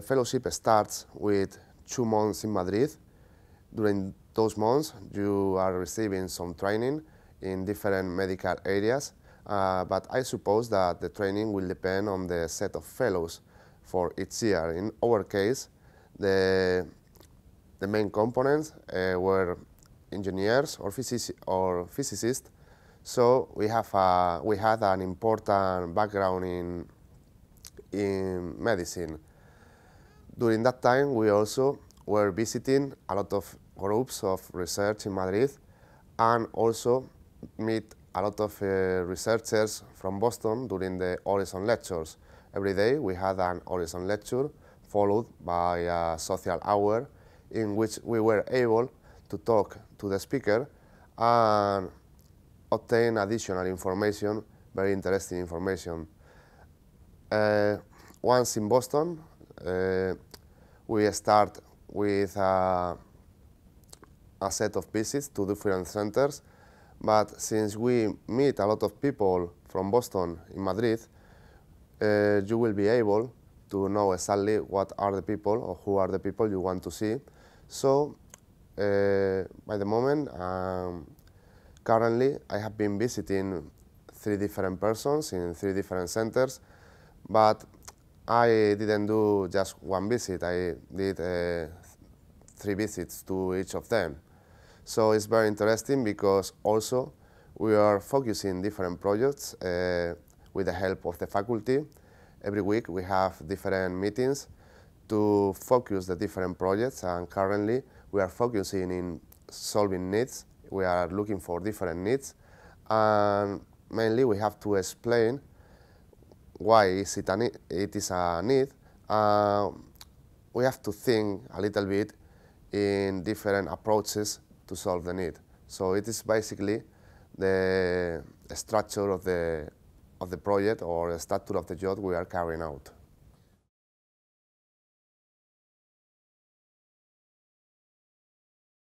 The fellowship starts with two months in Madrid. During those months, you are receiving some training in different medical areas, uh, but I suppose that the training will depend on the set of fellows for each year. In our case, the, the main components uh, were engineers or, physici or physicists, so we, have a, uh, we had an important background in, in medicine. During that time, we also were visiting a lot of groups of research in Madrid and also meet a lot of uh, researchers from Boston during the Horizon lectures. Every day we had an Horizon lecture followed by a social hour in which we were able to talk to the speaker and obtain additional information, very interesting information. Uh, once in Boston, uh, we start with a, uh, a set of visits to different centers, but since we meet a lot of people from Boston in Madrid, uh, you will be able to know exactly what are the people or who are the people you want to see. So, uh, by the moment, um, currently I have been visiting three different persons in three different centers, but I didn't do just one visit. I did uh, three visits to each of them. So it's very interesting because also we are focusing different projects uh, with the help of the faculty. Every week we have different meetings to focus the different projects and currently we are focusing in solving needs. We are looking for different needs and mainly we have to explain why is it, it is a need, uh, we have to think a little bit in different approaches to solve the need. So it is basically the structure of the, of the project or the structure of the job we are carrying out.